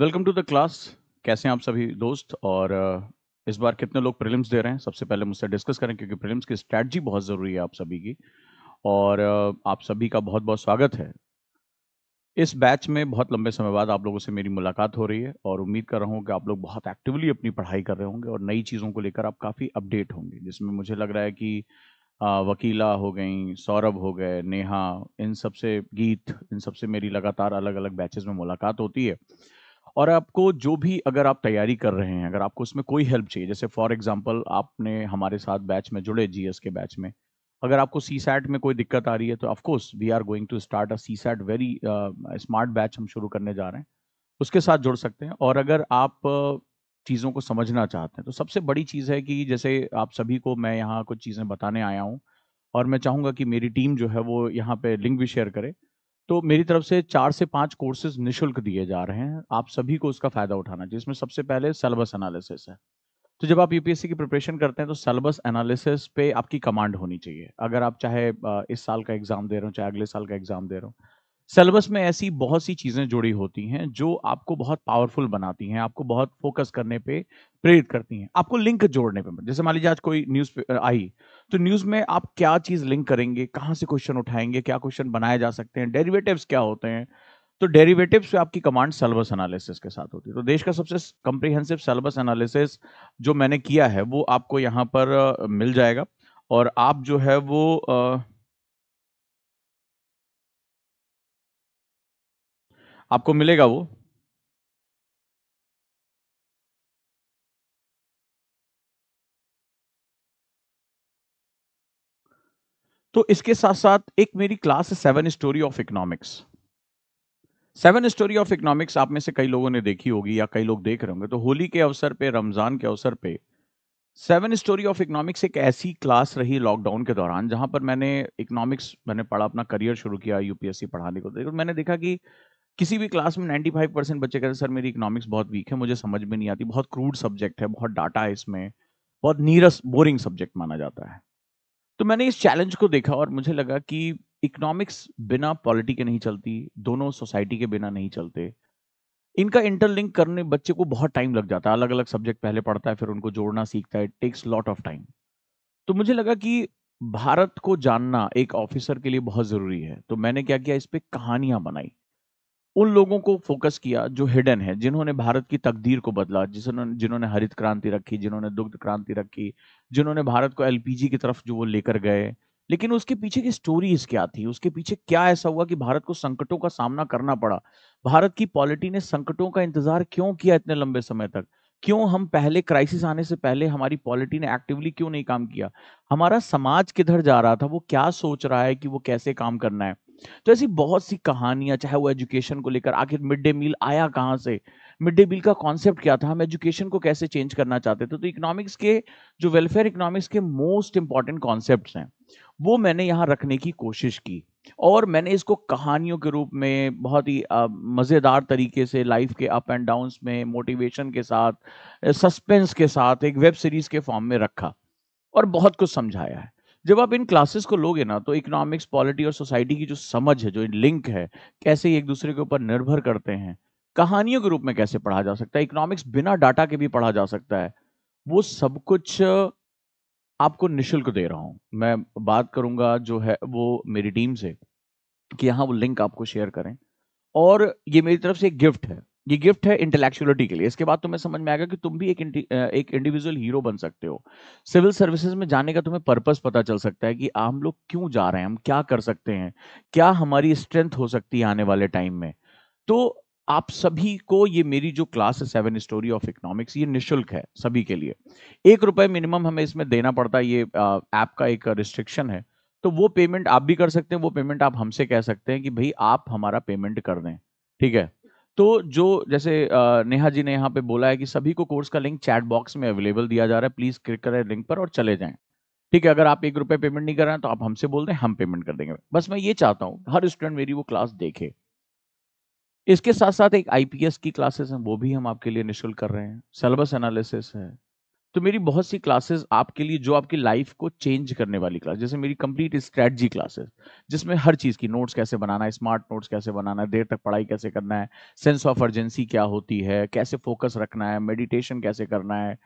Welcome to the class कैसे हैं आप सभी दोस्त और इस बार कितने लोग प्रीलिम्स दे रहे हैं सबसे पहले मुझसे डिस्कस करें क्योंकि प्रीलिम्स की स्ट्रैटी बहुत ज़रूरी है आप सभी की और आप सभी का बहुत बहुत स्वागत है इस बैच में बहुत लंबे समय बाद आप लोगों से मेरी मुलाकात हो रही है और उम्मीद कर रहा हूँ कि आप लोग बहुत एक्टिवली अपनी पढ़ाई कर रहे होंगे और नई चीज़ों को लेकर आप काफ़ी अपडेट होंगे जिसमें मुझे लग रहा है कि वकीला हो गई सौरभ हो गए नेहा इन सबसे गीत इन सबसे मेरी लगातार अलग अलग बैचेज में मुलाकात होती है और आपको जो भी अगर आप तैयारी कर रहे हैं अगर आपको उसमें कोई हेल्प चाहिए जैसे फॉर एग्जांपल आपने हमारे साथ बैच में जुड़े जीएस के बैच में अगर आपको सी सैट में कोई दिक्कत आ रही है तो of course we are going to start a C SAT very smart batch हम शुरू करने जा रहे हैं उसके साथ जुड़ सकते हैं और अगर आप uh, चीज़ों को समझना चाहते हैं तो सबसे बड़ी चीज़ है कि जैसे आप सभी को मैं यहाँ कुछ चीज़ें बताने आया हूँ और मैं चाहूँगा कि मेरी टीम जो है वो यहाँ पे लिंक भी शेयर करे तो मेरी तरफ से चार से पांच कोर्सेज निशुल्क दिए जा रहे हैं आप सभी को उसका फायदा उठाना चाहिए सबसे पहले सेलेबस एनालिसिस है तो जब आप यूपीएससी की प्रिपरेशन करते हैं तो सेलेबस एनालिसिस पे आपकी कमांड होनी चाहिए अगर आप चाहे इस साल का एग्जाम दे रहे हो चाहे अगले साल का एग्जाम दे रहे हो सेलेबस में ऐसी बहुत सी चीज़ें जुड़ी होती हैं जो आपको बहुत पावरफुल बनाती हैं आपको बहुत फोकस करने पे प्रेरित करती हैं आपको लिंक जोड़ने पे जैसे मान लीजिए आज कोई न्यूज़ आई तो न्यूज़ में आप क्या चीज़ लिंक करेंगे कहाँ से क्वेश्चन उठाएंगे क्या क्वेश्चन बनाए जा सकते हैं डेरिवेटिव क्या होते हैं तो डेरिवेटिव्स पे आपकी कमांड सेलेबस एनालिसिस के साथ होती है तो देश का सबसे कंप्रीहेंसिव सेलेबस एनालिसिस जो मैंने किया है वो आपको यहाँ पर मिल जाएगा और आप जो है वो आ, आपको मिलेगा वो तो इसके साथ साथ एक मेरी क्लास है seven story of economics seven story of economics आप में से कई लोगों ने देखी होगी या कई लोग देख रहे होंगे तो होली के अवसर पे रमज़ान के अवसर पे सेवन स्टोरी ऑफ इकोनॉमिक्स एक ऐसी क्लास रही लॉकडाउन के दौरान जहां पर मैंने इकोनॉमिक्स मैंने पढ़ा अपना करियर शुरू किया यूपीएससी पढ़ाने को देखो तो मैंने देखा कि किसी भी क्लास में 95 परसेंट बच्चे कहते हैं सर मेरी इकोनॉमिक्स बहुत वीक है मुझे समझ में नहीं आती बहुत क्रूड सब्जेक्ट है बहुत डाटा है इसमें बहुत नीरस बोरिंग सब्जेक्ट माना जाता है तो मैंने इस चैलेंज को देखा और मुझे लगा कि इकोनॉमिक्स बिना पॉलिटी के नहीं चलती दोनों सोसाइटी के बिना नहीं चलते इनका इंटरलिंक करने बच्चे को बहुत टाइम लग जाता है अलग अलग सब्जेक्ट पहले पढ़ता है फिर उनको जोड़ना सीखता है टेक्स लॉट ऑफ टाइम तो मुझे लगा कि भारत को जानना एक ऑफिसर के लिए बहुत ज़रूरी है तो मैंने क्या किया इस पर कहानियाँ बनाई उन लोगों को फोकस किया जो हिडन है जिन्होंने भारत की तकदीर को बदला जिन्होंने जिन्होंने हरित क्रांति रखी जिन्होंने दुग्ध क्रांति रखी जिन्होंने भारत को एलपीजी की तरफ जो वो लेकर गए लेकिन उसके पीछे की स्टोरीज क्या थी उसके पीछे क्या ऐसा हुआ कि भारत को संकटों का सामना करना पड़ा भारत की पॉलिटी ने संकटों का इंतजार क्यों किया इतने लंबे समय तक क्यों हम पहले क्राइसिस आने से पहले हमारी पॉलिटी ने एक्टिवली क्यों नहीं काम किया हमारा समाज किधर जा रहा था वो क्या सोच रहा है कि वो कैसे काम करना है तो ऐसी बहुत सी कहानियां चाहे वो एजुकेशन को लेकर आखिर मिड डे मील आया कहाँ से मिड डे मील का कॉन्सेप्ट क्या था हम एजुकेशन को कैसे चेंज करना चाहते थे तो इकोनॉमिक्स के जो वेलफेयर इकोनॉमिक्स के मोस्ट इंपॉर्टेंट कॉन्सेप्ट हैं वो मैंने यहाँ रखने की कोशिश की और मैंने इसको कहानियों के रूप में बहुत ही मज़ेदार तरीके से लाइफ के अप एंड डाउन्स में मोटिवेशन के साथ सस्पेंस के साथ एक वेब सीरीज़ के फॉर्म में रखा और बहुत कुछ समझाया है जब आप इन क्लासेस को लोगे ना तो इकोनॉमिक्स पॉलिटी और सोसाइटी की जो समझ है जो लिंक है कैसे एक दूसरे के ऊपर निर्भर करते हैं कहानियों के रूप में कैसे पढ़ा जा सकता है इकोनॉमिक्स बिना डाटा के भी पढ़ा जा सकता है वो सब कुछ आपको निःशुल्क दे रहा हूँ मैं बात करूँगा जो है वो मेरी टीम से कि यहाँ वो लिंक आपको शेयर करें और ये मेरी तरफ से एक गिफ्ट है ये गिफ्ट है इंटेलेक्चुअलिटी के लिए इसके बाद तुम्हें समझ में आएगा कि तुम भी एक एक इंडिविजुअल हीरो बन सकते हो सिविल सर्विसेज में जाने का तुम्हें पर्पस पता चल सकता है कि हम लोग क्यों जा रहे हैं हम क्या कर सकते हैं क्या हमारी स्ट्रेंथ हो सकती है आने वाले टाइम में तो आप सभी को ये मेरी जो क्लास है सेवन स्टोरी ऑफ इकोनॉमिक्स ये निशुल्क है सभी के लिए एक रुपये मिनिमम हमें इसमें देना पड़ता है ये ऐप का एक रिस्ट्रिक्शन है तो वो पेमेंट आप भी कर सकते हैं वो पेमेंट आप हमसे कह सकते हैं कि भाई आप हमारा पेमेंट कर दें ठीक है तो जो जैसे नेहा जी ने यहाँ पे बोला है कि सभी को कोर्स का लिंक चैट बॉक्स में अवेलेबल दिया जा रहा है प्लीज क्लिक करें लिंक पर और चले जाएं ठीक है अगर आप एक रुपये पेमेंट नहीं कर रहे हैं तो आप हमसे बोल दें हम पेमेंट कर देंगे बस मैं ये चाहता हूँ हर स्टूडेंट मेरी वो क्लास देखे इसके साथ साथ एक आईपीएस की क्लासेस हैं वो भी हम आपके लिए निःशुल्क कर रहे हैं सिलेबस एनालिसिस है तो मेरी बहुत सी क्लासेस आपके लिए जो आपकी लाइफ को चेंज करने वाली क्लास जैसे मेरी कंप्लीट स्ट्रेटजी क्लासेस जिसमें हर चीज़ की नोट्स कैसे बनाना है स्मार्ट नोट्स कैसे बनाना है देर तक पढ़ाई कैसे करना है सेंस ऑफ अर्जेंसी क्या होती है कैसे फोकस रखना है मेडिटेशन कैसे करना है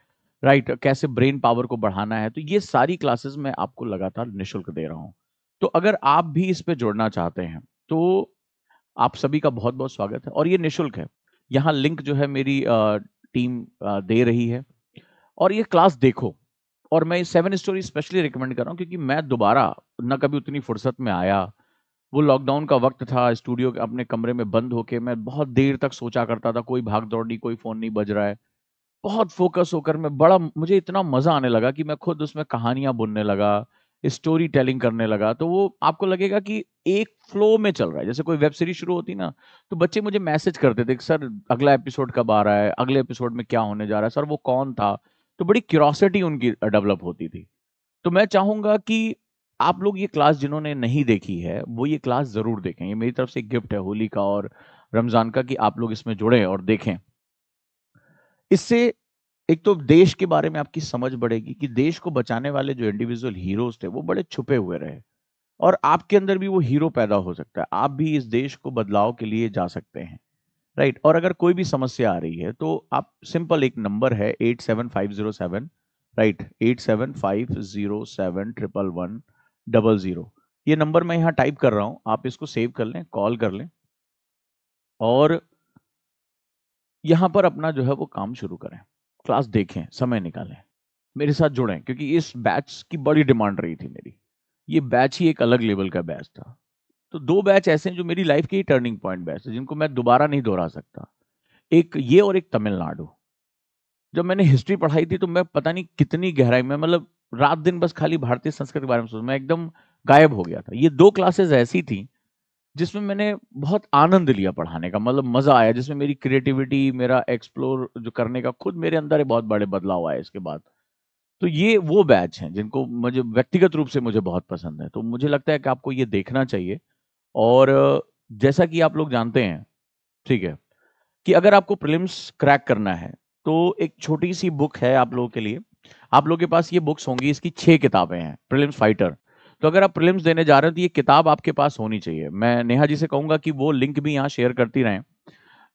राइट right, कैसे ब्रेन पावर को बढ़ाना है तो ये सारी क्लासेस मैं आपको लगातार निःशुल्क दे रहा हूँ तो अगर आप भी इस पर जुड़ना चाहते हैं तो आप सभी का बहुत बहुत स्वागत है और ये निःशुल्क है यहाँ लिंक जो है मेरी टीम दे रही है और ये क्लास देखो और मैं सेवन स्टोरी स्पेशली रिकमेंड कर रहा हूँ क्योंकि मैं दोबारा ना कभी उतनी फुर्सत में आया वो लॉकडाउन का वक्त था स्टूडियो के अपने कमरे में बंद होके मैं बहुत देर तक सोचा करता था कोई भाग दौड़ नहीं कोई फ़ोन नहीं बज रहा है बहुत फोकस होकर मैं बड़ा मुझे इतना मज़ा आने लगा कि मैं खुद उसमें कहानियाँ बुनने लगा स्टोरी टेलिंग करने लगा तो वो आपको लगेगा कि एक फ्लो में चल रहा है जैसे कोई वेब सीरीज शुरू होती ना तो बच्चे मुझे मैसेज करते थे कि सर अगला एपिसोड कब आ रहा है अगले एपिसोड में क्या होने जा रहा है सर वो कौन था तो बड़ी क्यूरोसिटी उनकी डेवलप होती थी तो मैं चाहूंगा कि आप लोग ये क्लास जिन्होंने नहीं देखी है वो ये क्लास ज़रूर देखें ये मेरी तरफ से गिफ्ट है होली का और रमज़ान का कि आप लोग इसमें जुड़े और देखें इससे एक तो देश के बारे में आपकी समझ बढ़ेगी कि देश को बचाने वाले जो इंडिविजुअल हीरोज थे वो बड़े छुपे हुए रहे और आपके अंदर भी वो हीरो पैदा हो सकता है आप भी इस देश को बदलाव के लिए जा सकते हैं राइट और अगर कोई भी समस्या आ रही है तो आप सिंपल एक नंबर है eight seven five zero seven right eight seven five zero seven triple one double zero ये नंबर मैं यहाँ टाइप कर रहा हूँ आप इसको सेव कर लें कॉल कर लें और यहाँ पर अपना जो है वो काम शुरू करें क्लास देखें समय निकालें मेरे साथ जुड़ें क्योंकि इस बैच की बड़ी डिमांड रही थी मेरी ये बैच ही एक अलग लेवल का बैच था तो दो बैच ऐसे हैं जो मेरी लाइफ के ही टर्निंग पॉइंट बैच है जिनको मैं दोबारा नहीं दोहरा सकता एक ये और एक तमिलनाडु जब मैंने हिस्ट्री पढ़ाई थी तो मैं पता नहीं कितनी गहराई में मतलब रात दिन बस खाली भारतीय संस्कृति के बारे में सोच मैं एकदम गायब हो गया था ये दो क्लासेस ऐसी थी जिसमें मैंने बहुत आनंद लिया पढ़ाने का मतलब मज़ा आया जिसमें मेरी क्रिएटिविटी मेरा एक्सप्लोर जो करने का खुद मेरे अंदर बहुत बड़े बदलाव आए इसके बाद तो ये वो बैच हैं जिनको मुझे व्यक्तिगत रूप से मुझे बहुत पसंद है तो मुझे लगता है कि आपको ये देखना चाहिए और जैसा कि आप लोग जानते हैं ठीक है कि अगर आपको प्रिलिम्स क्रैक करना है तो एक छोटी सी बुक है आप लोगों के लिए आप लोगों के पास ये बुक्स होंगी इसकी छह किताबें हैं प्रिलिम्स फाइटर तो अगर आप प्रिलिम्स देने जा रहे हो तो ये किताब आपके पास होनी चाहिए मैं नेहा जी से कहूंगा कि वो लिंक भी यहाँ शेयर करती रहें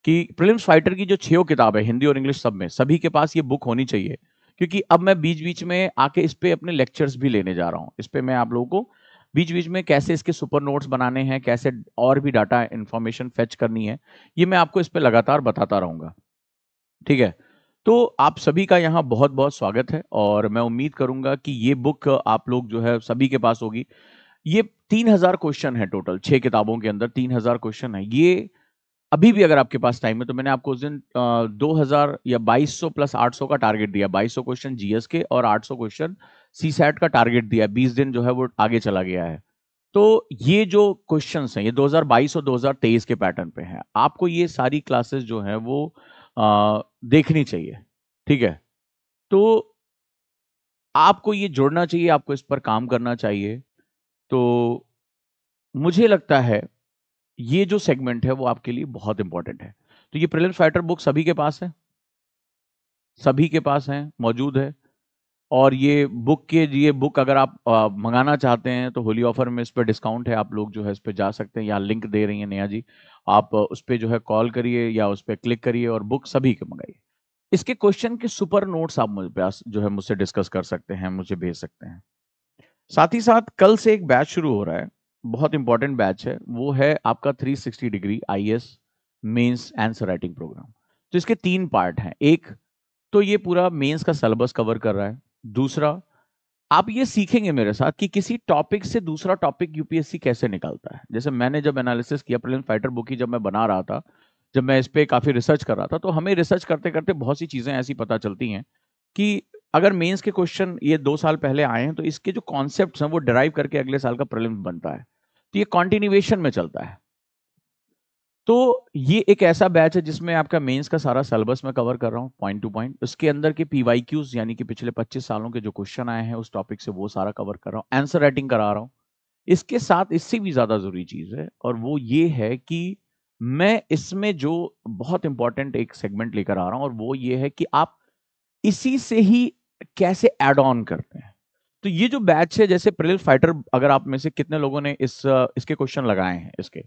कि प्रिलिम्स फाइटर की जो छो किताब है हिंदी और इंग्लिश सब में सभी के पास ये बुक होनी चाहिए क्योंकि अब मैं बीच बीच में आके इस पर अपने लेक्चर्स भी लेने जा रहा हूँ इस पर मैं आप लोगों को बीच बीच में कैसे इसके सुपर नोट्स बनाने हैं कैसे और भी डाटा इन्फॉर्मेशन फेच करनी है ये मैं आपको इस पर लगातार बताता रहूँगा ठीक है तो आप सभी का यहाँ बहुत बहुत स्वागत है और मैं उम्मीद करूँगा कि ये बुक आप लोग जो है सभी के पास होगी ये तीन हज़ार क्वेश्चन है टोटल छः किताबों के अंदर तीन हज़ार क्वेश्चन है ये अभी भी अगर आपके पास टाइम है तो मैंने आपको उस दिन दो हज़ार या बाईस सौ प्लस आठ सौ का टारगेट दिया बाईस सौ क्वेश्चन जीएस के और आठ सौ क्वेश्चन सी सैट का टारगेट दिया बीस दिन जो है वो आगे चला गया है तो ये जो क्वेश्चन हैं ये 2022 और 2023 के पैटर्न पे हैं आपको ये सारी क्लासेस जो हैं वो आ, देखनी चाहिए ठीक है तो आपको ये जोड़ना चाहिए आपको इस पर काम करना चाहिए तो मुझे लगता है ये जो सेगमेंट है वो आपके लिए बहुत इंपॉर्टेंट है तो ये प्रिलिम्स फाइटर बुक सभी के पास है सभी के पास है मौजूद है और ये बुक के ये बुक अगर आप आ, मंगाना चाहते हैं तो होली ऑफर में इस पर डिस्काउंट है आप लोग जो है इस पर जा सकते हैं या लिंक दे रही हैं नेहा जी आप उस पर जो है कॉल करिए या उस पर क्लिक करिए और बुक सभी के मंगाइए इसके क्वेश्चन के सुपर नोट्स आप मुझ जो है मुझसे डिस्कस कर सकते हैं मुझे भेज सकते हैं साथ ही साथ कल से एक बैच शुरू हो रहा है बहुत इंपॉर्टेंट बैच है वो है आपका 360 degree I S mains answer writing program तो इसके तीन पार्ट हैं एक तो ये पूरा मेंस का सिलेबस कवर कर रहा है दूसरा आप ये सीखेंगे मेरे साथ कि किसी टॉपिक से दूसरा टॉपिक यूपीएससी कैसे निकालता है जैसे मैंने जब एनालिसिस किया प्रिलिम फाइटर बुक ही जब मैं बना रहा था जब मैं इस पर काफ़ी रिसर्च कर रहा था तो हमें रिसर्च करते करते बहुत सी चीज़ें ऐसी पता चलती हैं कि अगर मेंस के क्वेश्चन ये दो साल पहले आए हैं तो इसके जो कॉन्सेप्ट हैं वो ड्राइव करके अगले साल का प्रलिम्स बनता है तो ये कॉन्टिन्यूएशन में चलता है तो ये एक ऐसा बैच है जिसमें आपका मेंस का सारा सिलेबस मैं कवर कर रहा हूँ पॉइंट टू पॉइंट उसके अंदर के पीवाईक्यूज यानी कि पिछले 25 सालों के जो क्वेश्चन आए हैं उस टॉपिक से वो सारा कवर कर रहा हूँ आंसर राइटिंग करा रहा हूँ इसके साथ इससे भी ज़्यादा ज़रूरी चीज़ है और वो ये है कि मैं इसमें जो बहुत इंपॉर्टेंट एक सेगमेंट लेकर आ रहा हूँ और वो ये है कि आप इसी से ही कैसे एड ऑन करते हैं तो ये जो बैच है जैसे प्रिल फाइटर अगर आप में से कितने लोगों ने इस इसके क्वेश्चन लगाए हैं इसके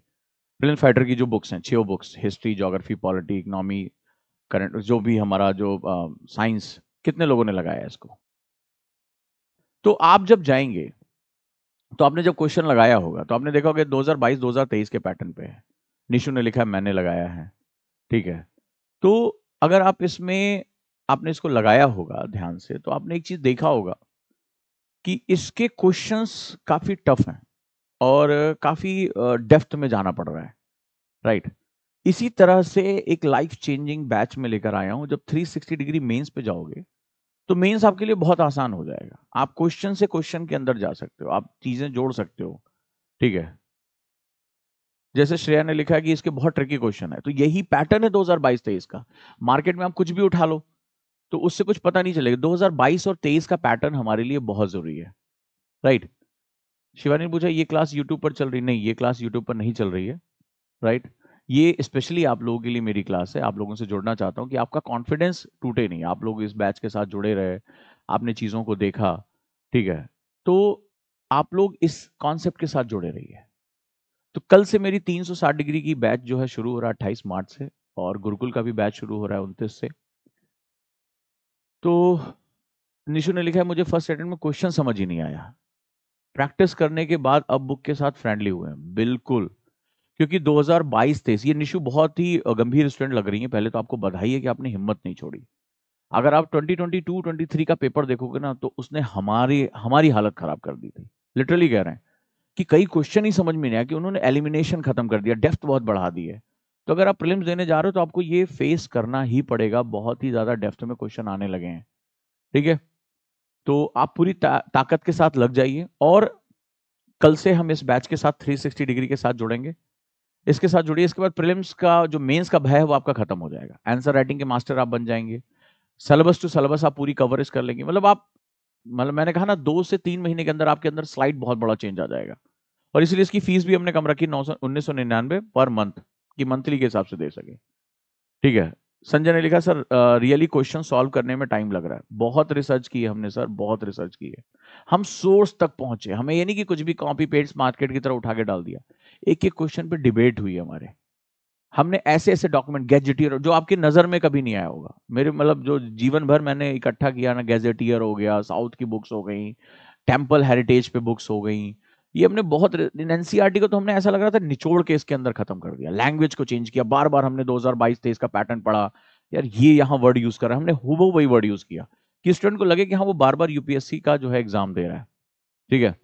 ब्रिलियन फाइटर की जो बुक्स हैं छो books history geography polity economy current जो भी हमारा जो साइंस कितने लोगों ने लगाया है इसको तो आप जब जाएंगे तो आपने जब क्वेश्चन लगाया होगा तो आपने देखा होगा दो दो हजार बाईस हजार तेईस के पैटर्न पे है निशु ने लिखा है मैंने लगाया है ठीक है तो अगर आप इसमें आपने इसको लगाया होगा ध्यान से तो आपने एक चीज देखा होगा कि इसके क्वेश्चंस काफी टफ हैं और काफ़ी डेफ्थ में जाना पड़ रहा है राइट इसी तरह से एक लाइफ चेंजिंग बैच में लेकर आया हूँ जब 360 डिग्री मेंस पे जाओगे तो मेंस आपके लिए बहुत आसान हो जाएगा आप क्वेश्चन से क्वेश्चन के अंदर जा सकते हो आप चीज़ें जोड़ सकते हो ठीक है जैसे श्रेया ने लिखा है कि इसके बहुत ट्रिकी क्वेश्चन है तो यही पैटर्न है 2022 हज़ार का मार्केट में आप कुछ भी उठा लो तो उससे कुछ पता नहीं चलेगा 2022 और 23 का पैटर्न हमारे लिए बहुत जरूरी है राइट शिवानी ने पूछा ये क्लास यूट्यूब पर चल रही नहीं ये क्लास यूट्यूब पर नहीं चल रही है राइट ये स्पेशली आप लोगों के लिए मेरी क्लास है आप लोगों से जुड़ना चाहता हूँ कि आपका कॉन्फिडेंस टूटे नहीं आप लोग इस बैच के साथ जुड़े रहे आपने चीज़ों को देखा ठीक है तो आप लोग इस कॉन्सेप्ट के साथ जुड़े रहिए तो कल से मेरी 360 डिग्री की बैच जो है शुरू हो रहा है अट्ठाईस मार्च से और गुरुकुल का भी बैच शुरू हो रहा है 29 से तो निशु ने लिखा है मुझे फर्स्ट सेटेंड में क्वेश्चन समझ ही नहीं आया प्रैक्टिस करने के बाद अब बुक के साथ फ्रेंडली हुए हैं बिल्कुल क्योंकि 2022-23 ये निशु बहुत ही गंभीर स्टूडेंट लग रही है पहले तो आपको बधाई है कि आपने हिम्मत नहीं छोड़ी अगर आप 2022 23 का पेपर देखोगे ना तो उसने हमारी हमारी हालत खराब कर दी थी लिटरली कह रहे हैं कि कई क्वेश्चन ही समझ में नहीं आया कि उन्होंने एलिमिनेशन खत्म कर दिया डेफ्थ बहुत बढ़ा दी है तो अगर आप प्रिलिम्स देने जा रहे हो तो आपको ये फेस करना ही पड़ेगा बहुत ही ज़्यादा डेफ्थ में क्वेश्चन आने लगे हैं ठीक है तो आप पूरी ता, ताकत के साथ लग जाइए और कल से हम इस बैच के साथ 360 डिग्री के साथ जुड़ेंगे इसके साथ जुड़िए इसके बाद प्रिलिम्स का जो मेंस का भय है वो आपका खत्म हो जाएगा आंसर राइटिंग के मास्टर आप बन जाएंगे सिलेबस टू सिलेबस आप पूरी कवरेज कर लेंगे मतलब आप मतलब मैंने कहा ना दो से तीन महीने के अंदर आपके अंदर स्लाइड बहुत बड़ा चेंज आ जाएगा और इसलिए इसकी फीस भी हमने कम रखी नौ सौ उन्नीस सौ निन्यानवे पर मंथ की मंथली के हिसाब से दे सके ठीक है संजय ने लिखा सर रियली क्वेश्चन सॉल्व करने में टाइम लग रहा है बहुत रिसर्च की है हमने सर बहुत रिसर्च की है हम सोर्स तक पहुंचे हमें ये नहीं कि कुछ भी कॉपी पेड मार्केट की तरह उठा के डाल दिया एक एक क्वेश्चन पे डिबेट हुई हमारे हमने ऐसे ऐसे डॉक्यूमेंट गैजेटियर जो आपकी नज़र में कभी नहीं आया होगा मेरे मतलब जो जीवन भर मैंने इकट्ठा किया ना गैजेटियर हो गया साउथ की बुक्स हो गई टेम्पल हेरिटेज पे बुक्स हो गई ये हमने बहुत एनसीआरटी e को तो हमने ऐसा लग रहा था निचोड़ के इसके अंदर खत्म कर दिया लैंग्वेज को चेंज किया बार बार हमने 2022 बाईस का पैटर्न पढ़ा यार ये यहाँ वर्ड यूज है हमने हुबो वही वर्ड यूज किया कि स्टूडेंट को लगे कि हाँ वो बार बार यूपीएससी का जो है एग्जाम दे रहा है ठीक है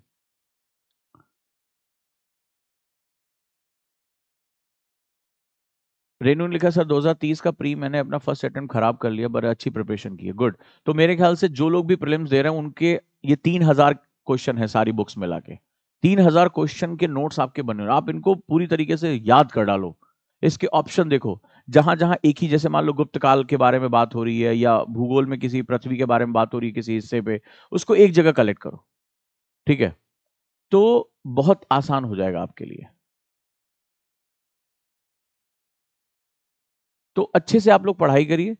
रेनू ने लिखा सर 2030 का प्री मैंने अपना फर्स्ट अटेम्प्ट खराब कर लिया बड़े अच्छी प्रिपरेशन की है गुड तो मेरे ख्याल से जो लोग भी प्रिलिम्स दे रहे हैं उनके ये तीन हजार क्वेश्चन है सारी बुक्स मिला के तीन हजार क्वेश्चन के नोट्स आपके बने आप इनको पूरी तरीके से याद कर डालो इसके ऑप्शन देखो जहां जहां एक ही जैसे मान लो गुप्त काल के बारे में बात हो रही है या भूगोल में किसी पृथ्वी के बारे में बात हो रही है किसी हिस्से पे उसको एक जगह कलेक्ट करो ठीक है तो बहुत आसान हो जाएगा आपके लिए तो अच्छे से आप लोग पढ़ाई करिए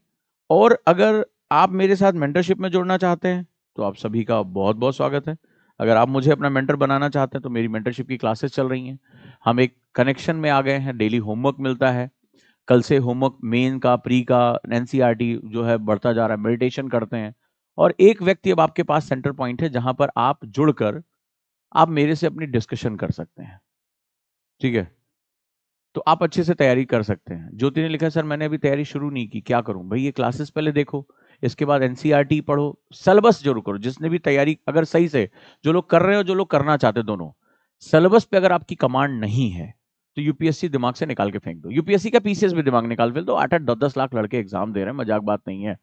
और अगर आप मेरे साथ मेंटरशिप में जुड़ना चाहते हैं तो आप सभी का बहुत बहुत स्वागत है अगर आप मुझे अपना मेंटर बनाना चाहते हैं तो मेरी मेंटरशिप की क्लासेस चल रही हैं हम एक कनेक्शन में आ गए हैं डेली होमवर्क मिलता है कल से होमवर्क मेन का प्री का एन e जो है बढ़ता जा रहा है मेडिटेशन करते हैं और एक व्यक्ति अब आपके पास सेंटर पॉइंट है जहां पर आप जुड़कर आप मेरे से अपनी डिस्कशन कर सकते हैं ठीक है तो आप अच्छे से तैयारी कर सकते हैं ज्योति ने लिखा सर मैंने अभी तैयारी शुरू नहीं की क्या करूं भाई ये क्लासेस पहले देखो इसके बाद एनसीईआरटी e पढ़ो सलबस जरूर करो जिसने भी तैयारी अगर सही से जो लोग कर रहे हो जो लोग करना चाहते दोनों सिलेबस पे अगर आपकी कमांड नहीं है तो यूपीएससी दिमाग से निकाल के फेंक दो यूपीएससी का पीसीएस भी दिमाग निकाल फेंक दो आठ आठ दस दस लाख लड़के एग्जाम दे रहे हैं मजाक बात नहीं है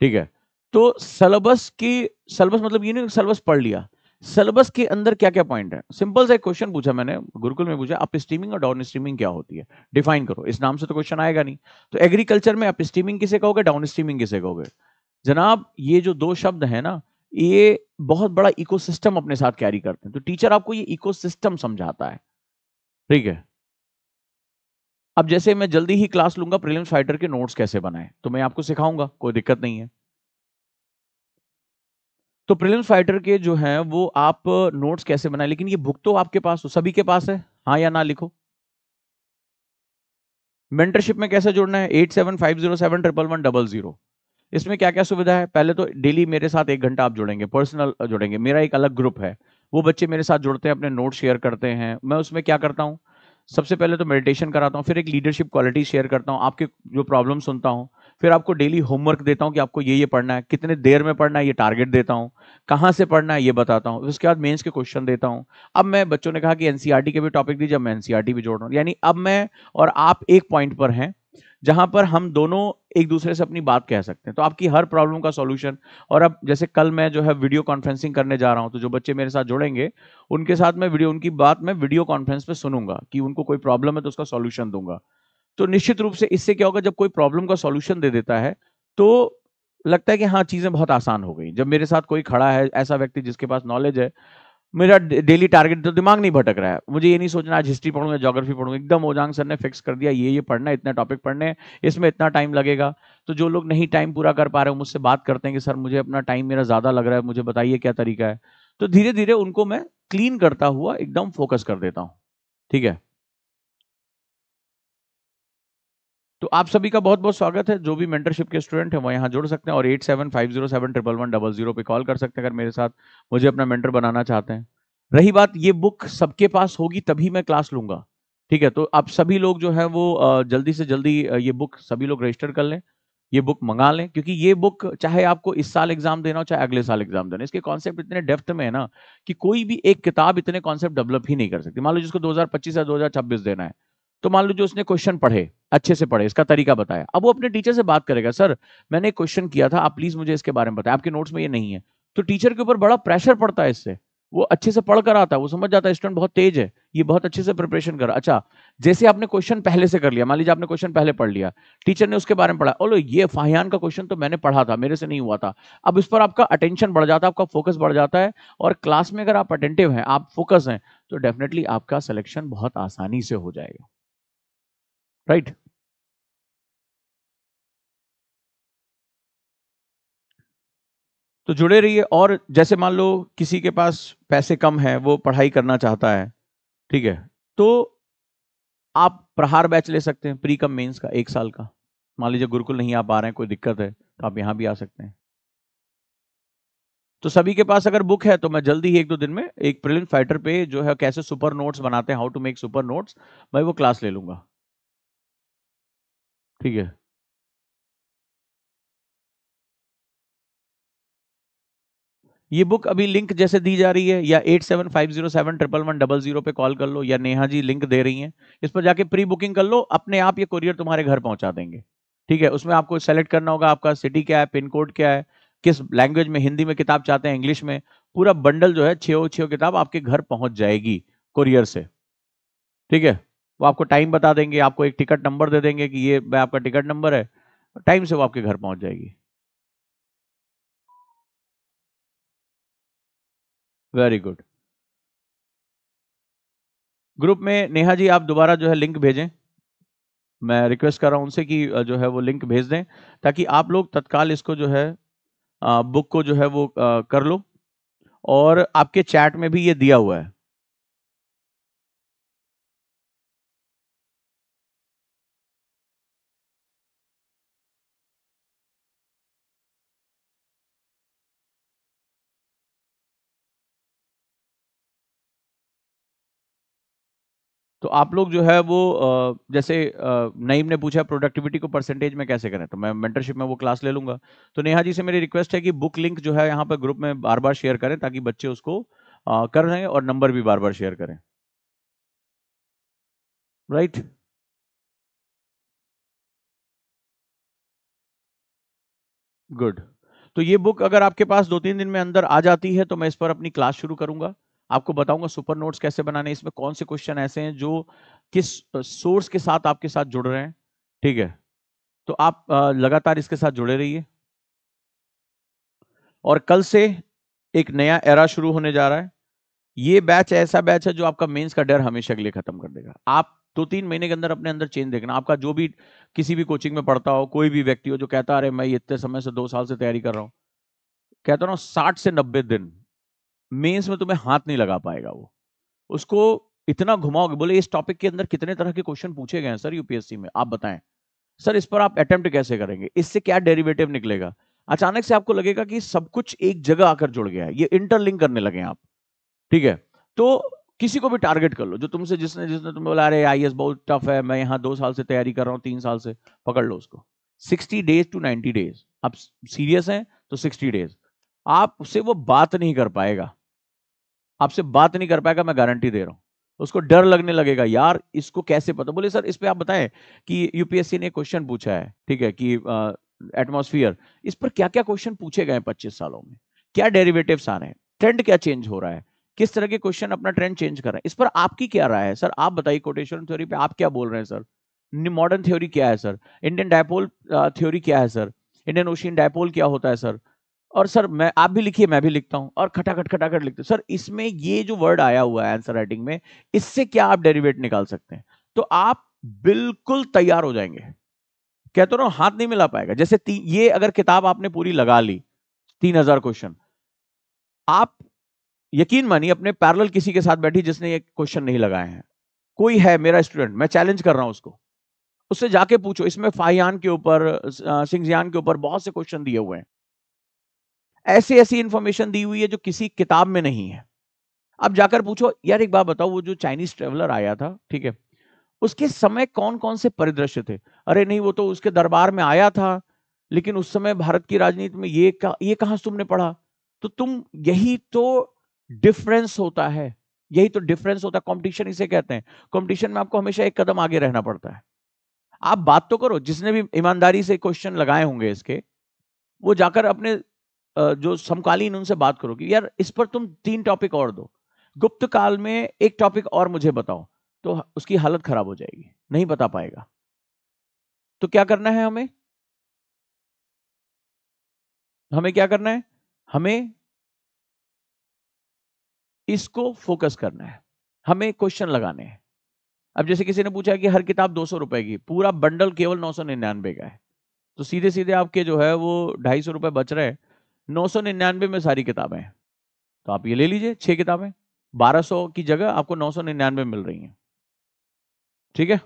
ठीक है तो सलबस की सिलेबस मतलब ये नहीं सिलेबस पढ़ लिया सिलेबस के अंदर क्या क्या पॉइंट है सिंपल सा क्वेश्चन पूछा मैंने गुरुकुल में पूछा अप स्ट्रीमिंग और डाउन स्ट्रीमिंग क्या होती है डिफाइन करो इस नाम से तो क्वेश्चन आएगा नहीं तो एग्रीकल्चर में अप स्ट्रीमिंग किसे कहोगे डाउन स्ट्रीमिंग किसे कहोगे जनाब ये जो दो शब्द हैं ना ये बहुत बड़ा इकोसिस्टम अपने साथ कैरी करते हैं तो टीचर आपको ये इकोसिस्टम समझाता है ठीक है अब जैसे मैं जल्दी ही क्लास लूंगा प्रीलिम्स फाइटर के नोट्स कैसे बनाएं तो मैं आपको सिखाऊंगा कोई दिक्कत नहीं है तो प्रीलिम्स फाइटर के जो हैं वो आप नोट्स कैसे बनाए लेकिन ये बुक तो आपके पास हो सभी के पास है हाँ या ना लिखो मेंटरशिप में कैसे जुड़ना है eight seven five zero seven triple one double zero इसमें क्या क्या सुविधा है पहले तो डेली मेरे साथ एक घंटा आप जुड़ेंगे पर्सनल जुड़ेंगे मेरा एक अलग ग्रुप है वो बच्चे मेरे साथ जुड़ते हैं अपने नोट शेयर करते हैं मैं उसमें क्या करता हूँ सबसे पहले तो मेडिटेशन कराता हूँ फिर एक लीडरशिप क्वालिटी शेयर करता हूँ आपके जो प्रॉब्लम सुनता हूँ फिर आपको डेली होमवर्क देता हूँ कि आपको ये ये पढ़ना है कितने देर में पढ़ना है ये टारगेट देता हूँ कहाँ से पढ़ना है ये बताता हूँ उसके बाद मेंस के क्वेश्चन देता हूँ अब मैं बच्चों ने कहा कि एन e के भी टॉपिक दी जब मैं एन e भी जोड़ रहा हूँ यानी अब मैं और आप एक पॉइंट पर हैं जहाँ पर हम दोनों एक दूसरे से अपनी बात कह सकते हैं तो आपकी हर प्रॉब्लम का सॉल्यूशन और अब जैसे कल मैं जो है वीडियो कॉन्फ्रेंसिंग करने जा रहा हूँ तो जो बच्चे मेरे साथ जुड़ेंगे उनके साथ मैं वीडियो उनकी बात मैं वीडियो कॉन्फ्रेंस पे सुनूंगा कि उनको कोई प्रॉब्लम है तो उसका सोल्यूशन दूंगा तो निश्चित रूप से इससे क्या होगा जब कोई प्रॉब्लम का सोल्यूशन दे देता है तो लगता है कि हाँ चीज़ें बहुत आसान हो गई जब मेरे साथ कोई खड़ा है ऐसा व्यक्ति जिसके पास नॉलेज है मेरा डेली टारगेट तो दिमाग नहीं भटक रहा है मुझे ये नहीं सोचना आज हिस्ट्री पढ़ूंगा जोग्राफी पढ़ूंगा एकदम ओजांग सर ने फिक्स कर दिया ये ये पढ़ना है इतना टॉपिक पढ़ने इसमें इतना टाइम लगेगा तो जो लोग नहीं टाइम पूरा कर पा रहे हो मुझसे बात करते हैं कि सर मुझे अपना टाइम मेरा ज़्यादा लग रहा है मुझे बताइए क्या तरीका है तो धीरे धीरे उनको मैं क्लीन करता हुआ एकदम फोकस कर देता हूँ ठीक है तो आप सभी का बहुत बहुत स्वागत है जो भी मेंटरशिप के स्टूडेंट हैं वो यहाँ जुड़ सकते हैं और eight seven five zero seven triple one double zero पे कॉल कर सकते हैं अगर मेरे साथ मुझे अपना मेंटर बनाना चाहते हैं रही बात ये बुक सबके पास होगी तभी मैं क्लास लूंगा ठीक है तो आप सभी लोग जो है वो जल्दी से जल्दी ये बुक सभी लोग रजिस्टर कर लें ये बुक मंगा लें क्योंकि ये बुक चाहे आपको इस साल एग्जाम देना हो चाहे अगले साल एग्जाम देना इसके कॉन्सेप्ट इतने डेप्थ में है ना कि कोई भी एक किताब इतने कॉन्सेप्ट डेवलप ही नहीं कर सकती मान लो जिसको 2025 या 2026 देना है तो मान लो जो उसने क्वेश्चन पढ़े अच्छे से पढ़े इसका तरीका बताया अब वो अपने टीचर से बात करेगा सर मैंने क्वेश्चन किया था आप प्लीज मुझे इसके बारे में बताएं आपके नोट्स में ये नहीं है तो टीचर के ऊपर बड़ा प्रेशर पड़ता है इससे वो अच्छे से पढ़ कर आता है वो समझ जाता है स्टूडेंट बहुत तेज है ये बहुत अच्छे से प्रिपरेशन कर अच्छा जैसे आपने क्वेश्चन पहले से कर लिया मान लीजिए आपने क्वेश्चन पहले पढ़ लिया टीचर ने उसके बारे में पढ़ा ओलो ये फाहियान का क्वेश्चन तो मैंने पढ़ा था मेरे से नहीं हुआ था अब इस पर आपका अटेंशन बढ़ जाता है आपका फोकस बढ़ जाता है और क्लास में अगर आप अटेंटिव हैं आप फोकस हैं तो डेफिनेटली आपका सिलेक्शन बहुत आसानी से हो जाएगा right तो जुड़े रहिए और जैसे मान लो किसी के पास पैसे कम है वो पढ़ाई करना चाहता है ठीक है तो आप प्रहार बैच ले सकते हैं प्री कम मेंस का एक साल का मान लीजिए गुरुकुल नहीं आ पा रहे हैं कोई दिक्कत है तो आप यहां भी आ सकते हैं तो सभी के पास अगर बुक है तो मैं जल्दी ही एक दो दिन में एक प्रिलिम फाइटर पे जो है कैसे सुपर नोट्स बनाते हैं how to make super notes मैं वो क्लास ले लूंगा ठीक है ये बुक अभी लिंक जैसे दी जा रही है या eight seven five zero seven triple one double zero पे कॉल कर लो या नेहा जी लिंक दे रही हैं इस पर जाके प्री बुकिंग कर लो अपने आप ये कुरियर तुम्हारे घर पहुंचा देंगे ठीक है उसमें आपको सेलेक्ट करना होगा आपका सिटी क्या है पिन कोड क्या है किस लैंग्वेज में हिंदी में किताब चाहते हैं इंग्लिश में पूरा बंडल जो है छो छो किताब आपके घर पहुंच जाएगी कुरियर से ठीक है वो आपको टाइम बता देंगे आपको एक टिकट नंबर दे देंगे कि ये आपका टिकट नंबर है टाइम से वो आपके घर पहुंच जाएगी वेरी गुड ग्रुप में नेहा जी आप दोबारा जो है लिंक भेजें मैं रिक्वेस्ट कर रहा हूं उनसे कि जो है वो लिंक भेज दें ताकि आप लोग तत्काल इसको जो है बुक को जो है वो कर लो और आपके चैट में भी ये दिया हुआ है तो आप लोग जो है वो जैसे नईम ने पूछा प्रोडक्टिविटी को परसेंटेज में कैसे करें तो मैं मेंटरशिप में वो क्लास ले लूंगा तो नेहा जी से मेरी रिक्वेस्ट है कि बुक लिंक जो है यहाँ पर ग्रुप में बार बार शेयर करें ताकि बच्चे उसको कर रहे हैं और नंबर भी बार बार शेयर करें राइट right? गुड तो ये बुक अगर आपके पास दो तीन दिन में अंदर आ जाती है तो मैं इस पर अपनी क्लास शुरू करूंगा आपको बताऊंगा सुपर नोट्स कैसे बनाने इसमें कौन से क्वेश्चन ऐसे हैं जो किस सोर्स के साथ आपके साथ जुड़ रहे हैं ठीक है तो आप लगातार इसके साथ जुड़े रहिए और कल से एक नया एरा शुरू होने जा रहा है ये बैच ऐसा बैच है जो आपका मेंस का डर हमेशा के लिए खत्म कर देगा आप दो तो तीन महीने के अंदर अपने अंदर चेंज देखना आपका जो भी किसी भी कोचिंग में पढ़ता हो कोई भी व्यक्ति हो जो कहता अरे मैं इतने समय से दो साल से तैयारी कर रहा हूं कहता ना साठ से नब्बे दिन मेंस में तुम्हें हाथ नहीं लगा पाएगा वो उसको इतना घुमाओगे बोले इस टॉपिक के अंदर कितने तरह के क्वेश्चन पूछे गए हैं सर यूपीएससी में आप बताएं सर इस पर आप अटेम्प्ट कैसे करेंगे इससे क्या डेरिवेटिव निकलेगा अचानक से आपको लगेगा कि सब कुछ एक जगह आकर जुड़ गया है ये इंटरलिंक करने लगे आप ठीक है तो किसी को भी टारगेट कर लो जो तुमसे जिसने जिसने तुम्हें बोला अरे आई बहुत टफ है मैं यहाँ दो साल से तैयारी कर रहा हूँ तीन साल से पकड़ लो उसको sixty days to ninety days आप सीरियस हैं तो सिक्सटी डेज आपसे वो बात नहीं कर पाएगा आपसे बात नहीं कर पाएगा मैं गारंटी दे रहा हूँ उसको डर लगने लगेगा यार इसको कैसे पता बोले सर इस पर आप बताएं कि यूपीएससी ने क्वेश्चन पूछा है ठीक है कि एटमोसफियर इस पर क्या क्या क्वेश्चन पूछे गए पच्चीस सालों में क्या डेरिवेटिव आ रहे हैं ट्रेंड क्या चेंज हो रहा है किस तरह के क्वेश्चन अपना ट्रेंड चेंज कर रहे हैं इस पर आपकी क्या राय है सर आप बताइए कोटेशन थ्योरी पे आप क्या बोल रहे हैं सर मॉडर्न थ्योरी क्या है सर इंडियन डायपोल थ्योरी क्या है सर इंडियन ओशियन डायपोल क्या होता है सर और सर मैं आप भी लिखिए मैं भी लिखता हूं और खटाखट खटाखट लिखते सर इसमें ये जो वर्ड आया हुआ है आंसर राइटिंग में इससे क्या आप डेरिवेट निकाल सकते हैं तो आप बिल्कुल तैयार हो जाएंगे कहते रहो हाथ नहीं मिला पाएगा जैसे ये अगर किताब आपने पूरी लगा ली तीन हजार क्वेश्चन आप यकीन मानिए अपने पैरल किसी के साथ बैठी जिसने ये क्वेश्चन नहीं लगाए हैं कोई है मेरा स्टूडेंट मैं चैलेंज कर रहा हूं उसको उससे जाके पूछो इसमें फाहियान के ऊपर सिंगजियान के ऊपर बहुत से क्वेश्चन दिए हुए हैं ऐसी ऐसी इंफॉर्मेशन दी हुई है जो किसी किताब में नहीं है अब जाकर पूछो यार एक बात बताओ वो जो चाइनीज ट्रेवलर आया था ठीक है उसके समय कौन कौन से परिदृश्य थे अरे नहीं वो तो उसके दरबार में आया था लेकिन उस समय भारत की राजनीति में ये का, ये से तुमने पढ़ा तो तुम यही तो डिफरेंस होता है यही तो डिफरेंस होता है कॉम्पिटिशन इसे कहते हैं कॉम्पिटिशन में आपको हमेशा एक कदम आगे रहना पड़ता है आप बात तो करो जिसने भी ईमानदारी से क्वेश्चन लगाए होंगे इसके वो जाकर अपने जो समकालीन उनसे बात करो कि यार इस पर तुम तीन टॉपिक और दो गुप्त काल में एक टॉपिक और मुझे बताओ तो उसकी हालत खराब हो जाएगी नहीं बता पाएगा तो क्या करना है हमें हमें क्या करना है हमें इसको फोकस करना है हमें क्वेश्चन लगाने हैं अब जैसे किसी ने पूछा कि हर किताब दो सौ रुपए की पूरा बंडल केवल नौ सौ निन्यानवे का है तो सीधे सीधे आपके जो है वो ढाई सौ रुपए बच रहे हैं नौ सौ निन्यानवे में सारी किताबें हैं तो आप ये ले लीजिए छह किताबें बारह सौ की जगह आपको नौ सौ निन्यानवे मिल रही हैं ठीक है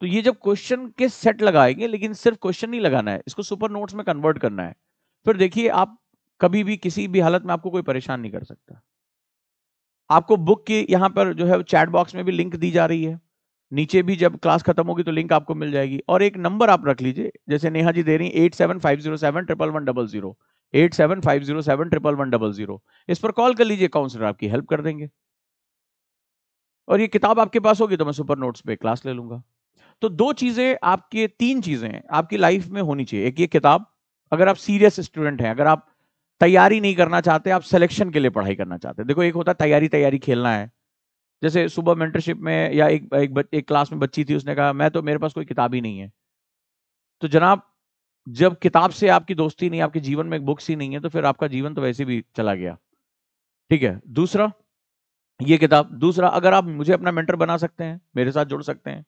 तो ये जब क्वेश्चन के सेट लगाएंगे लेकिन सिर्फ क्वेश्चन नहीं लगाना है इसको सुपर नोट्स में कन्वर्ट करना है फिर देखिए आप कभी भी किसी भी हालत में आपको कोई परेशान नहीं कर सकता आपको बुक की यहां पर जो है चैट बॉक्स में भी लिंक दी जा रही है नीचे भी जब क्लास खत्म होगी तो लिंक आपको मिल जाएगी और एक नंबर आप रख लीजिए जैसे नेहा जी दे रही eight seven five zero seven triple one double zero eight seven five zero seven triple one double zero इस पर कॉल कर लीजिए काउंसलर आपकी हेल्प कर देंगे और ये किताब आपके पास होगी तो मैं सुपर नोट्स पे क्लास ले लूंगा तो दो चीजें आपके तीन चीजें आपकी लाइफ में होनी चाहिए एक ये किताब अगर आप सीरियस स्टूडेंट हैं अगर आप तैयारी नहीं करना चाहते आप सिलेक्शन के लिए पढ़ाई करना चाहते देखो एक होता है तैयारी तैयारी खेलना है जैसे सुबह मेंटरशिप में या एक एक, बच, एक क्लास में बच्ची थी उसने कहा मैं तो मेरे पास कोई किताब ही नहीं है तो जनाब जब किताब से आपकी दोस्ती नहीं आपके जीवन में बुक्स ही नहीं है तो फिर आपका जीवन तो वैसे भी चला गया ठीक है दूसरा ये किताब दूसरा अगर आप मुझे अपना मेंटर बना सकते हैं मेरे साथ जुड़ सकते हैं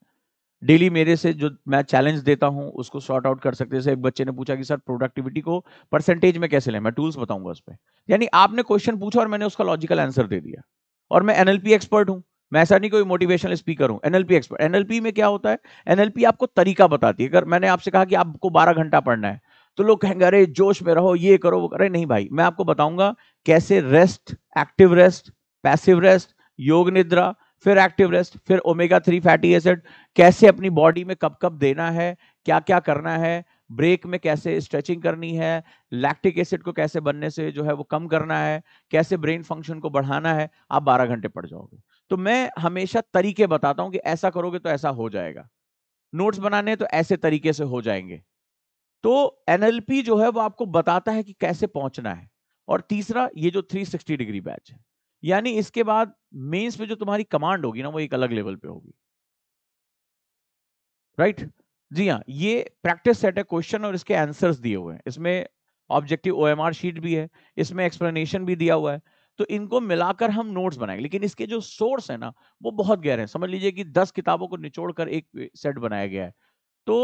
डेली मेरे से जो मैं चैलेंज देता हूं उसको सॉर्ट आउट कर सकते हैं जैसे एक बच्चे ने पूछा कि सर प्रोडक्टिविटी को परसेंटेज में कैसे लें मैं टूल्स बताऊंगा उस पर यानी आपने क्वेश्चन पूछा और मैंने उसका लॉजिकल आंसर दे दिया और मैं एनएलपी एक्सपर्ट हूं मैं ऐसा नहीं कोई मोटिवेशनल स्पीकर हूं एनएलपी एक्सपर्ट एनएलपी में क्या होता है एनएलपी आपको तरीका बताती है अगर मैंने आपसे कहा कि आपको बारह घंटा पढ़ना है तो लोग कहेंगे अरे जोश में रहो ये करो वो करे नहीं भाई मैं आपको बताऊंगा कैसे rest active rest passive rest yoga nidra फिर एक्टिव रेस्ट फिर ओमेगा थ्री फैटी एसिड कैसे अपनी बॉडी में कब कब देना है क्या क्या करना है ब्रेक में कैसे स्ट्रेचिंग करनी है लैक्टिक एसिड को कैसे बनने से जो है वो कम करना है कैसे ब्रेन फंक्शन को बढ़ाना है आप बारह घंटे पढ़ जाओगे तो मैं हमेशा तरीके बताता हूँ कि ऐसा करोगे तो ऐसा हो जाएगा नोट्स बनाने तो ऐसे तरीके से हो जाएंगे तो एनएलपी जो है वो आपको बताता है कि कैसे पहुंचना है और तीसरा ये जो 360 डिग्री बैच है यानी इसके बाद मेंस में जो तुम्हारी कमांड होगी ना वो एक अलग लेवल पे होगी राइट right? जी हाँ ये प्रैक्टिस सेट है क्वेश्चन और इसके आंसर्स दिए हुए हैं इसमें ऑब्जेक्टिव ओ शीट भी है इसमें एक्सप्लेनेशन भी दिया हुआ है तो इनको मिलाकर हम नोट्स बनाएंगे लेकिन इसके जो सोर्स है ना वो बहुत गहरे हैं समझ लीजिए कि दस किताबों को निचोड़ कर एक सेट बनाया गया है तो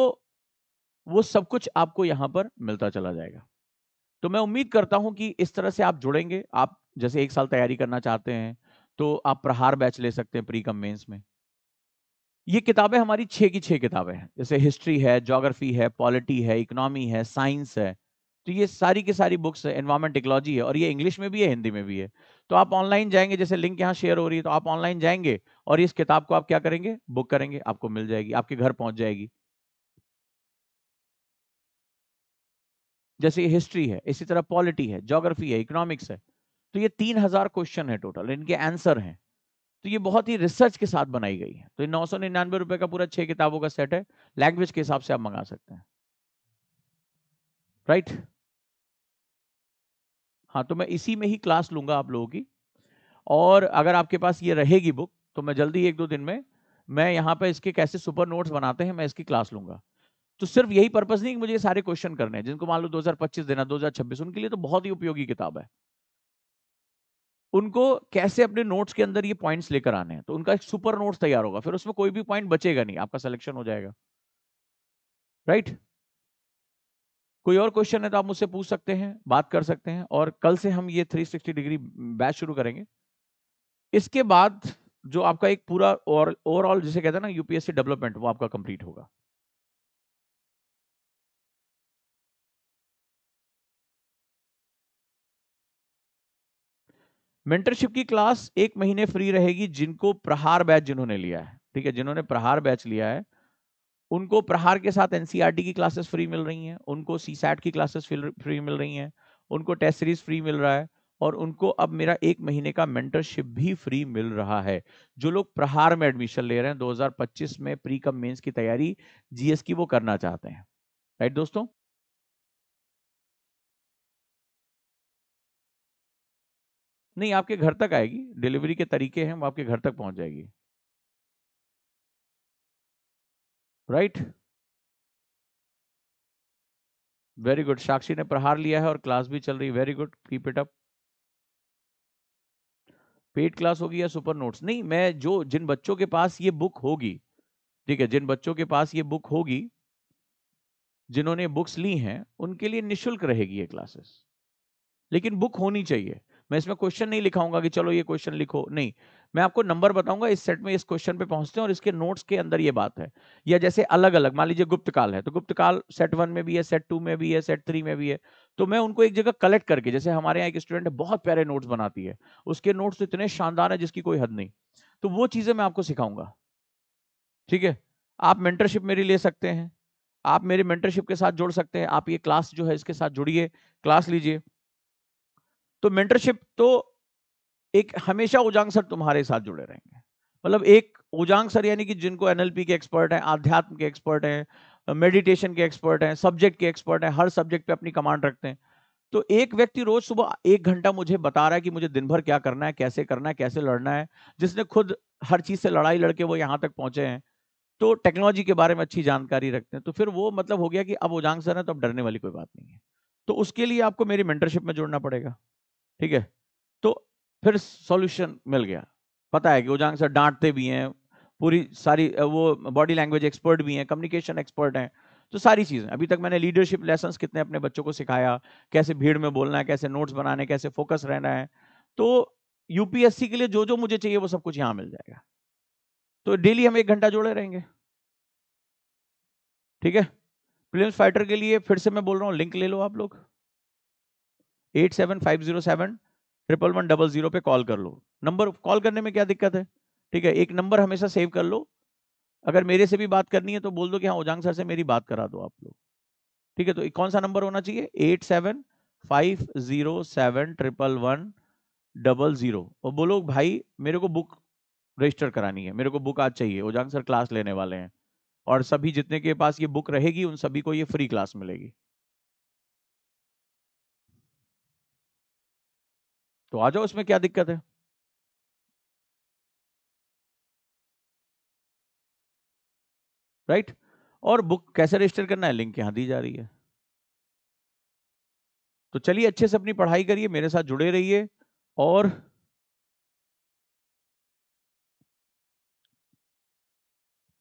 वो सब कुछ आपको यहाँ पर मिलता चला जाएगा तो मैं उम्मीद करता हूँ कि इस तरह से आप जुड़ेंगे आप जैसे एक साल तैयारी करना चाहते हैं तो आप प्रहार बैच ले सकते हैं प्री कम मेंस में ये किताबें हमारी छः की छः किताबें हैं जैसे हिस्ट्री है जोग्राफी है पॉलिटी है इकोनॉमी है साइंस है तो ये सारी की सारी बुक्स है इन्वायरमेंट टेक्नोलॉजी है और ये इंग्लिश में भी है हिंदी में भी है तो आप ऑनलाइन जाएंगे जैसे लिंक यहाँ शेयर हो रही है तो आप ऑनलाइन जाएंगे और इस किताब को आप क्या करेंगे बुक करेंगे आपको मिल जाएगी आपके घर पहुँच जाएगी जैसे ये हिस्ट्री है इसी तरह पॉलिटी है जोग्राफी है इकोनॉमिक्स है तो ये तीन हजार क्वेश्चन है टोटल इनके आंसर हैं तो ये बहुत ही रिसर्च के साथ बनाई गई है तो नौ सौ निन्यानवे रुपए का पूरा छह किताबों का सेट है लैंग्वेज के हिसाब से आप मंगा सकते हैं राइट right? हाँ तो मैं इसी में ही क्लास लूंगा आप लोगों की और अगर आपके पास ये रहेगी बुक तो मैं जल्दी एक दो दिन में मैं यहाँ पर इसके कैसे सुपर नोट्स बनाते हैं मैं इसकी क्लास लूंगा तो सिर्फ यही पर्पज़ नहीं कि मुझे सारे क्वेश्चन करने हैं जिनको मान लो 2025 देना 2026 उनके लिए तो बहुत ही उपयोगी किताब है उनको कैसे अपने नोट्स के अंदर ये पॉइंट्स लेकर आने हैं तो उनका एक सुपर नोट्स तैयार होगा फिर उसमें कोई भी पॉइंट बचेगा नहीं आपका सिलेक्शन हो जाएगा राइट right? कोई और क्वेश्चन है तो आप मुझसे पूछ सकते हैं बात कर सकते हैं और कल से हम ये 360 डिग्री बैच शुरू करेंगे इसके बाद जो आपका एक पूरा और ओवरऑल जिसे कहते हैं ना यूपीएससी डेवलपमेंट वो आपका कंप्लीट होगा मेंटरशिप की क्लास एक महीने फ्री रहेगी जिनको प्रहार बैच जिन्होंने लिया है ठीक है जिन्होंने प्रहार बैच लिया है उनको प्रहार के साथ एनसीईआरटी e की क्लासेस फ्री मिल रही हैं उनको सी की क्लासेस फ्री मिल रही हैं उनको टेस्ट सीरीज फ्री मिल रहा है और उनको अब मेरा एक महीने का मेंटरशिप भी फ्री मिल रहा है जो लोग प्रहार में एडमिशन ले रहे हैं 2025 में प्री कम मेंस की तैयारी जीएस की वो करना चाहते हैं राइट दोस्तों नहीं आपके घर तक आएगी डिलीवरी के तरीके हैं वो आपके घर तक पहुंच जाएगी राइट वेरी गुड साक्षी ने प्रहार लिया है और क्लास भी चल रही very good keep it up paid class होगी या सुपर नोट्स नहीं मैं जो जिन बच्चों के पास ये बुक होगी ठीक है जिन बच्चों के पास ये बुक होगी जिन्होंने बुक्स ली हैं उनके लिए निशुल्क रहेगी ये क्लासेस लेकिन बुक होनी चाहिए मैं इसमें क्वेश्चन नहीं लिखाऊंगा कि चलो ये क्वेश्चन लिखो नहीं मैं आपको नंबर बताऊंगा इस सेट में इस क्वेश्चन पे पहुंचते हैं और इसके नोट्स के अंदर ये बात है या जैसे अलग अलग मान लीजिए गुप्त काल है तो गुप्त काल सेट वन में भी है सेट टू में भी है सेट थ्री में भी है तो मैं उनको एक जगह कलेक्ट करके जैसे हमारे यहाँ एक स्टूडेंट बहुत प्यारे नोट्स बनाती है उसके नोट्स तो इतने शानदार है जिसकी कोई हद नहीं तो वो चीज़ें मैं आपको सिखाऊंगा ठीक है आप मेंटरशिप मेरी ले सकते हैं आप मेरे मेंटरशिप के साथ जुड़ सकते हैं आप ये क्लास जो है इसके साथ जुड़िए क्लास लीजिए तो मेंटरशिप तो एक हमेशा उजांग सर तुम्हारे साथ जुड़े रहेंगे मतलब एक उजांग सर यानी कि जिनको एनएलपी के एक्सपर्ट हैं आध्यात्म के एक्सपर्ट हैं मेडिटेशन के एक्सपर्ट हैं सब्जेक्ट के एक्सपर्ट हैं हर सब्जेक्ट पे अपनी कमांड रखते हैं तो एक व्यक्ति रोज सुबह एक घंटा मुझे बता रहा है कि मुझे दिन भर क्या करना है कैसे करना है कैसे लड़ना है जिसने खुद हर चीज से लड़ाई लड़के वो यहां तक पहुंचे हैं तो टेक्नोलॉजी के बारे में अच्छी जानकारी रखते हैं तो फिर वो मतलब हो गया कि अब उजांग सर है तो अब डरने वाली कोई बात नहीं है तो उसके लिए आपको मेरी मेंटरशिप में जुड़ना पड़ेगा ठीक है तो फिर सॉल्यूशन मिल गया पता है कि जहां सर डांटते भी हैं पूरी सारी वो बॉडी लैंग्वेज एक्सपर्ट भी हैं कम्युनिकेशन एक्सपर्ट हैं तो सारी चीज़ें अभी तक मैंने लीडरशिप लेसन कितने अपने बच्चों को सिखाया कैसे भीड़ में बोलना है कैसे नोट्स बनाने कैसे फोकस रहना है तो यूपीएससी के लिए जो जो मुझे चाहिए वो सब कुछ यहाँ मिल जाएगा तो डेली हम एक घंटा जोड़े रहेंगे ठीक है प्लेम्स फाइटर के लिए फिर से मैं बोल रहा हूँ लिंक ले लो आप लोग eight seven five zero seven triple one double zero पे कॉल कर लो नंबर कॉल करने में क्या दिक्कत है ठीक है एक नंबर हमेशा सेव कर लो अगर मेरे से भी बात करनी है तो बोल दो कि हाँ ओजांग सर से मेरी बात करा दो आप लोग ठीक है तो कौन सा नंबर होना चाहिए eight seven five zero seven triple one double zero और बोलो भाई मेरे को बुक रजिस्टर करानी है मेरे को बुक आज चाहिए ओजांग सर क्लास लेने वाले हैं और सभी जितने के पास ये बुक रहेगी उन सभी को ये फ्री क्लास मिलेगी तो आ जाओ उसमें क्या दिक्कत है राइट right? और बुक कैसे रजिस्टर करना है लिंक यहां दी जा रही है तो चलिए अच्छे से अपनी पढ़ाई करिए मेरे साथ जुड़े रहिए और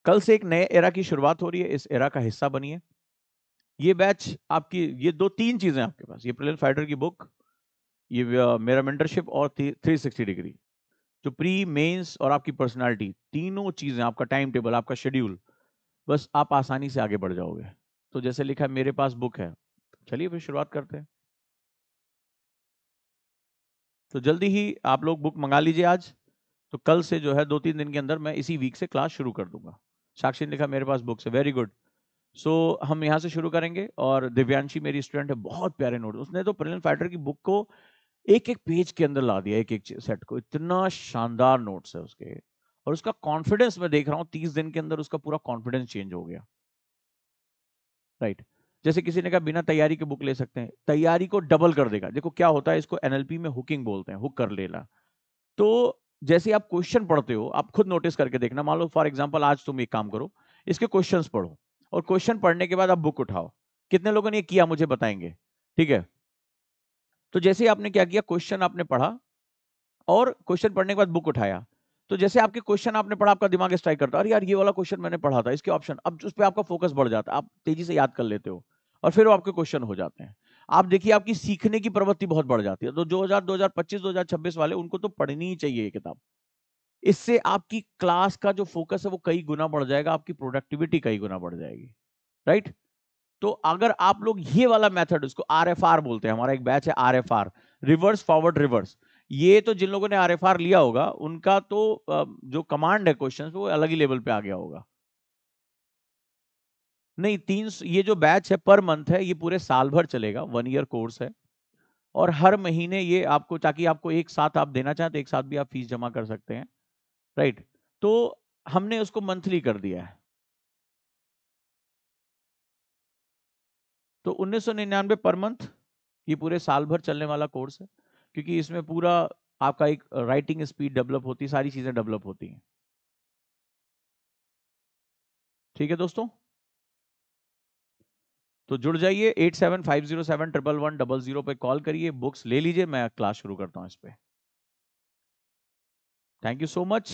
कल से एक नए एरा की शुरुआत हो रही है इस एरा का हिस्सा बनिए ये बैच आपकी ये दो तीन चीजें आपके पास ये प्रिलियन फाइटर की बुक ये मेरा मेंटरशिप और थ्री सिक्सटी डिग्री जो प्री मेंस और आपकी पर्सनालिटी तीनों चीज़ें आपका टाइम टेबल आपका शेड्यूल बस आप आसानी से आगे बढ़ जाओगे तो जैसे लिखा है मेरे पास बुक है चलिए फिर शुरुआत करते हैं तो जल्दी ही आप लोग बुक मंगा लीजिए आज तो कल से जो है दो तीन दिन के अंदर मैं इसी वीक से क्लास शुरू कर दूंगा साक्षी ने लिखा मेरे पास बुक्स है वेरी गुड सो so, हम यहाँ से शुरू करेंगे और दिव्यांशी मेरी स्टूडेंट है बहुत प्यारे नोट उसने तो प्रिलियन फाइटर की बुक को एक एक पेज के अंदर ला दिया एक एक सेट को इतना शानदार नोट्स है उसके और उसका कॉन्फिडेंस मैं देख रहा हूं तीस दिन के अंदर उसका पूरा कॉन्फिडेंस चेंज हो गया राइट right. जैसे किसी ने कहा बिना तैयारी के बुक ले सकते हैं तैयारी को डबल कर देगा देखो क्या होता है इसको एनएलपी में हुकिंग बोलते हैं हुक कर लेना तो जैसे आप क्वेश्चन पढ़ते हो आप खुद नोटिस करके देखना मान लो फॉर एग्जाम्पल आज तुम एक काम करो इसके क्वेश्चन पढ़ो और क्वेश्चन पढ़ने के बाद आप बुक उठाओ कितने लोगों ने ये किया मुझे बताएंगे ठीक है तो जैसे आपने क्या किया क्वेश्चन आपने पढ़ा और क्वेश्चन पढ़ने के बाद बुक उठाया तो जैसे आपके क्वेश्चन आपने पढ़ा आपका दिमाग स्ट्राइक करता है अरे यार ये वाला क्वेश्चन मैंने पढ़ा था इसके ऑप्शन अब उस पर आपका फोकस बढ़ जाता है आप तेजी से याद कर लेते हो और फिर वो आपके क्वेश्चन हो जाते हैं आप देखिए आपकी सीखने की प्रवृत्ति बहुत बढ़ जाती है तो 2000 2025 छब्बीस वाले उनको तो पढ़नी ही चाहिए ये किताब इससे आपकी क्लास का जो फोकस है वो कई गुना बढ़ जाएगा आपकी प्रोडक्टिविटी कई गुना बढ़ जाएगी राइट तो अगर आप लोग ये वाला मेथड उसको आर बोलते हैं हमारा एक बैच है आर रिवर्स फॉरवर्ड रिवर्स ये तो जिन लोगों ने आर लिया होगा उनका तो जो कमांड है क्वेश्चन वो अलग ही लेवल पे आ गया होगा नहीं तीन ये जो बैच है पर मंथ है ये पूरे साल भर चलेगा वन ईयर कोर्स है और हर महीने ये आपको ताकि आपको एक साथ आप देना चाहें तो एक साथ भी आप फीस जमा कर सकते हैं राइट तो हमने उसको मंथली कर दिया है तो 1999 पर मंथ ये पूरे साल भर चलने वाला कोर्स है क्योंकि इसमें पूरा आपका एक राइटिंग स्पीड डेवलप होती है सारी चीज़ें डेवलप होती हैं ठीक है दोस्तों तो जुड़ जाइए eight seven five zero seven triple one double zero पे कॉल करिए बुक्स ले लीजिए मैं क्लास शुरू करता हूं इस पर थैंक यू सो मच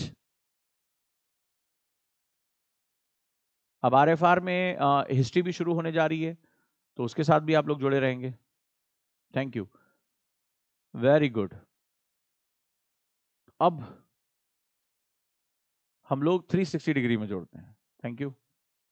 अब आर में हिस्ट्री भी शुरू होने जा रही है तो उसके साथ भी आप लोग जुड़े रहेंगे थैंक यू वेरी गुड अब हम लोग 360 डिग्री में जोड़ते हैं थैंक यू